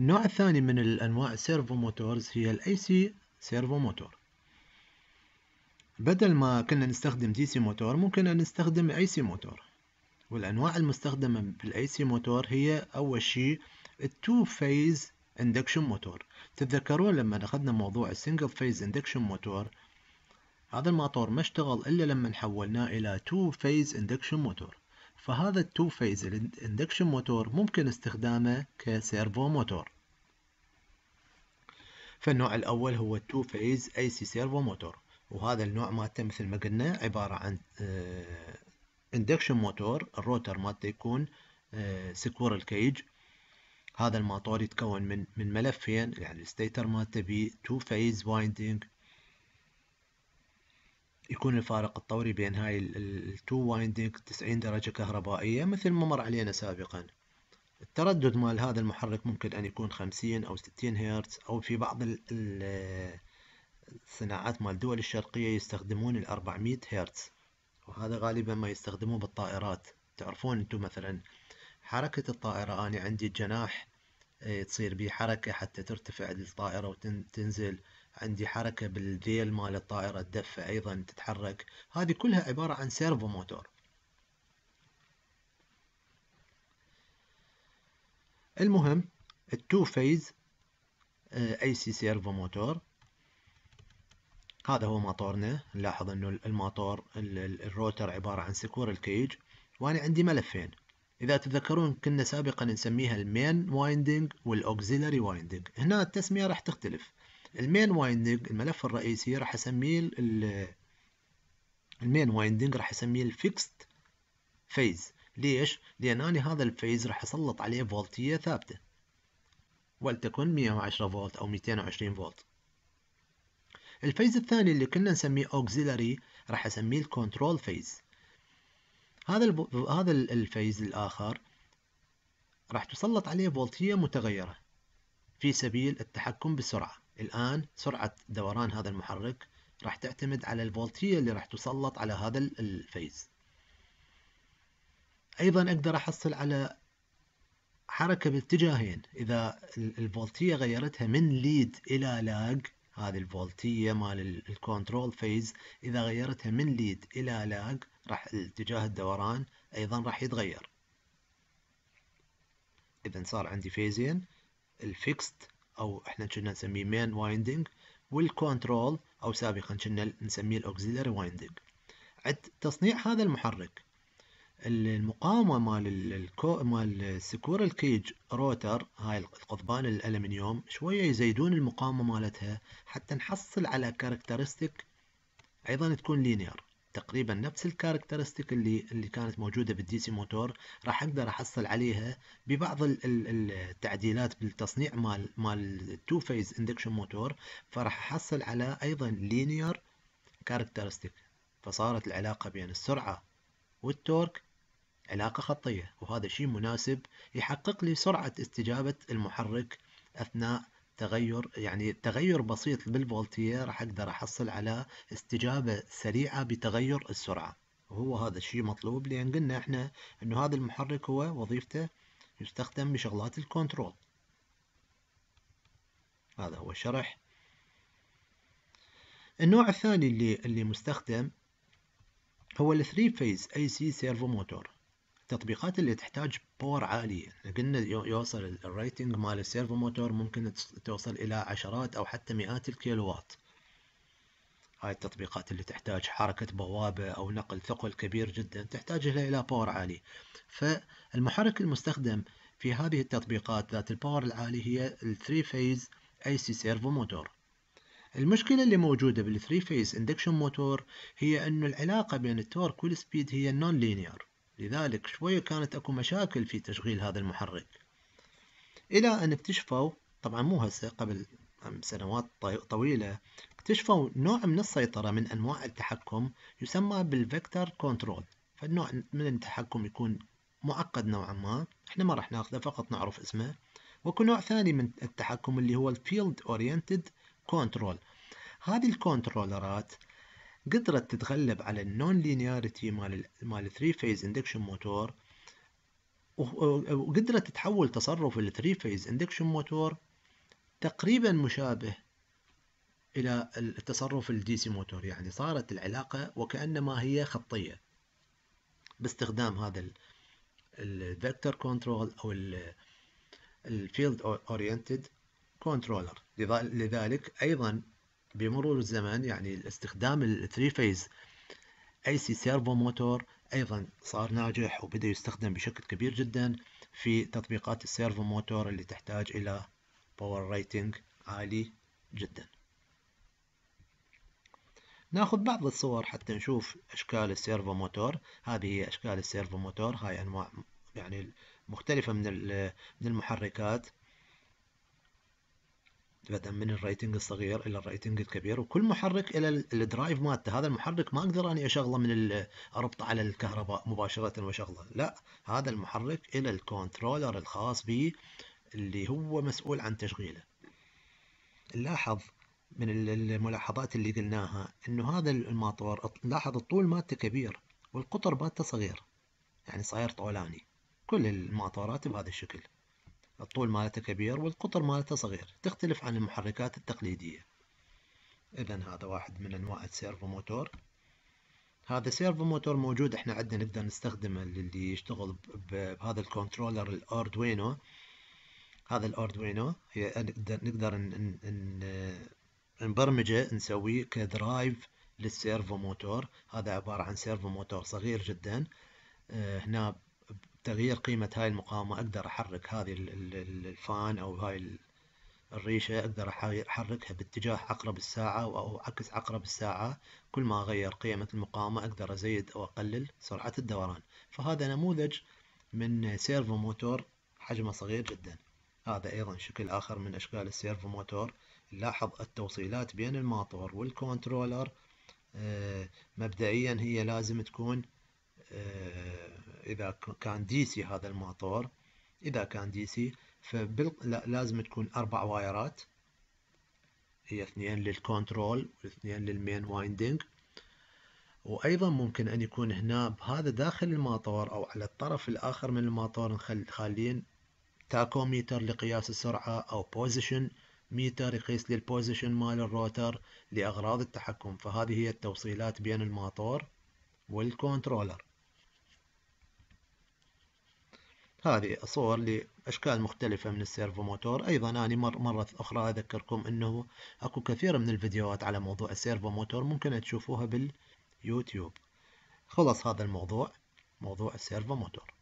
النوع الثاني من الأنواع السيرفو موتورز هي ال AC سيرفو موتور بدل ما كنا نستخدم دي سي موتور ممكن أن نستخدم أي سي موتور والأنواع المستخدمة في بالأي سي موتور هي أول شيء التو فيز اندكشن موتور تتذكرون لما أخذنا موضوع السنجل فيز اندكشن موتور هذا الموتور ما اشتغل إلا لما حولناه إلى تو فيز اندكشن موتور فهذا التو فيز الاندكشن موتور ممكن استخدامه كسيرفو موتور فالنوع الأول هو التو فيز اي سي سيرفو موتور وهذا النوع مالته مثل ما قلنا عبارة عن آه، اندكشن موتور الروتر مالته يكون آه، سكور كيج هذا الماطور يتكون من من ملفين يعني الستيتر مالته بي تو فيز وايندينج يكون الفارق الطوري بين هاي التو وايندنج 90 درجة كهربائية مثل ما مر علينا سابقا التردد مال هذا المحرك ممكن أن يكون 50 أو 60 هرتز أو في بعض الصناعات مال الدول الشرقية يستخدمون ال 400 هرتز وهذا غالبا ما يستخدموه بالطائرات تعرفون انتم مثلا حركة الطائرة أنا عندي جناح إيه، تصير بيه حركة حتى ترتفع الطائرة وتنزل عندي حركة بالذيل مال الطائرة الدفة أيضا تتحرك هذه كلها عبارة عن سيرفو موتور المهم التو فيز اي سي سيرفو موتور هذا هو ماطورنا نلاحظ انه الماطور الروتر عبارة عن سكور الكيج وانا عندي ملفين اذا تتذكرون كنا سابقا نسميها المين وايندنج والاوكسيلري وايندنج هنا التسمية راح تختلف المين وايندنج الملف الرئيسي راح اسميه المين وايندنج راح اسميه الفيكست فيز ليش؟ لأن أنا هذا الفيز راح أسلط عليه فولتية ثابتة ولتكن 110 فولت أو 220 فولت الفيز الثاني اللي كنا نسميه auxiliary راح أسميه الكنترول فيز هذا هذا الفيز الآخر راح تسلط عليه فولتية متغيرة في سبيل التحكم بالسرعة الآن سرعة دوران هذا المحرك راح تعتمد على الفولتية اللي راح تسلط على هذا الفيز أيضا أقدر أحصل على حركة باتجاهين إذا الفولتية غيرتها من ليد إلى لاج هذه الفولتية مال الكنترول فيز إذا غيرتها من ليد إلى لاج راح اتجاه الدوران أيضا راح يتغير إذا صار عندي فيزين الفيكست او احنا كنا نسميه مين وايندينج والكنترول او سابقا كنا نسميه الاوكسيلري وايندينج عند تصنيع هذا المحرك المقاومه مال الكو مال السكور الكيج روتر هاي القضبان الالمنيوم شويه يزيدون المقاومه مالتها حتى نحصل على كاركترستيك ايضا تكون لينير تقريبا نفس الكاركترستيك اللي اللي كانت موجوده بالدي سي موتور راح اقدر احصل عليها ببعض التعديلات بالتصنيع مال مال تو فيز اندكشن موتور فراح احصل على ايضا لينير كاركترستيك فصارت العلاقه بين السرعه والتورك علاقه خطيه وهذا شيء مناسب يحقق لي سرعه استجابه المحرك اثناء تغير يعني تغير بسيط بالفولتيه راح أقدر أحصل على استجابة سريعة بتغير السرعة وهو هذا الشيء مطلوب لأن قلنا إحنا إنه هذا المحرك هو وظيفته يستخدم بشغلات الكنترول هذا هو الشرح النوع الثاني اللي اللي مستخدم هو الثري فيز اي سي سيرفو موتور التطبيقات اللي تحتاج باور عالي قلنا يوصل الريتنج مال السيرفو موتور ممكن توصل الى عشرات او حتى مئات الكيلوات هاي التطبيقات اللي تحتاج حركة بوابة أو نقل ثقل كبير جدا تحتاج إلى باور عالي فالمحرك المستخدم في هذه التطبيقات ذات الباور العالي هي الثري فيز اي سي سيرفو موتور المشكلة اللي موجودة بالثري فيز اندكشن موتور هي انه العلاقة بين التورك والسبيد هي نون لينير لذلك شوية كانت أكو مشاكل في تشغيل هذا المحرك إلى أن اكتشفوا طبعا مو هسه قبل سنوات طويلة اكتشفوا نوع من السيطرة من أنواع التحكم يسمى بالفيكتور كنترول فالنوع من التحكم يكون معقد نوعا ما احنا ما راح ناخذه فقط نعرف اسمه وكل نوع ثاني من التحكم اللي هو الفيلد اورينتد كنترول هذه الكنترولرات قدرت تتغلب على النون لينياريتي مال مال 3 فيز اندكشن موتور وقدرت تحول تصرف الثري فيز اندكشن موتور تقريبا مشابه الى التصرف الدي سي موتور يعني صارت العلاقه وكانما هي خطيه باستخدام هذا الفيكتور كنترول او الفيلد اورينتد كنترولر لذلك ايضا بمرور الزمن يعني استخدام الثري فيز اي سي سيرفو موتور ايضا صار ناجح وبدا يستخدم بشكل كبير جدا في تطبيقات السيرفو موتور اللي تحتاج الى باور ريتنج عالي جدا ناخذ بعض الصور حتى نشوف اشكال السيرفو موتور هذه هي اشكال السيرفو موتور هاي انواع يعني مختلفة من من المحركات بدءا من الريتنج الصغير الى الريتنج الكبير وكل محرك الى الدرايف مالته هذا المحرك ما اقدر اني اشغله من اربطه على الكهرباء مباشره واشغله لا هذا المحرك الى الكنترولر الخاص به اللي هو مسؤول عن تشغيله نلاحظ من الملاحظات اللي قلناها انه هذا الماطور لاحظ الطول مالته كبير والقطر مالته صغير يعني صاير طولاني كل الماطورات بهذا الشكل الطول مالته كبير والقطر مالته صغير تختلف عن المحركات التقليدية إذا هذا واحد من أنواع السيرفو موتور هذا سيرفو موتور موجود احنا عندنا نقدر نستخدمه للي يشتغل بهذا الكنترولر الأردوينو هذا الأردوينو هي نقدر نقدر نبرمجه نسويه كدرايف للسيرفو موتور هذا عبارة عن سيرفو موتور صغير جدا آه، هنا تغيير قيمة هاي المقاومة أقدر أحرك هذه الفان أو هاي الريشة أقدر أحركها باتجاه عقرب الساعة أو عكس عقرب الساعة كل ما أغير قيمة المقاومة أقدر أزيد أو أقلل سرعة الدوران فهذا نموذج من سيرفو موتور حجمه صغير جدا هذا أيضا شكل آخر من أشكال السيرفو موتور لاحظ التوصيلات بين الماطور والكونترولر آه، مبدئيا هي لازم تكون آه، إذا كان دي سي هذا الموتور إذا كان دي سي لا لازم تكون أربع وايرات هي اثنين للكنترول واثنين للمين وايندينج وأيضا ممكن أن يكون هنا بهذا داخل الماطور أو على الطرف الآخر من الماطور نخلين تاكوميتر لقياس السرعة أو بوزيشن ميتر يقيس لي مال الروتر لأغراض التحكم فهذه هي التوصيلات بين الماطور والكنترولر هذه صور لأشكال مختلفة من السيرفو موتور أيضا أنا مر مرة أخرى أذكركم أنه أكو كثير من الفيديوهات على موضوع السيرفو موتور ممكن تشوفوها باليوتيوب خلص هذا الموضوع موضوع السيرفو موتور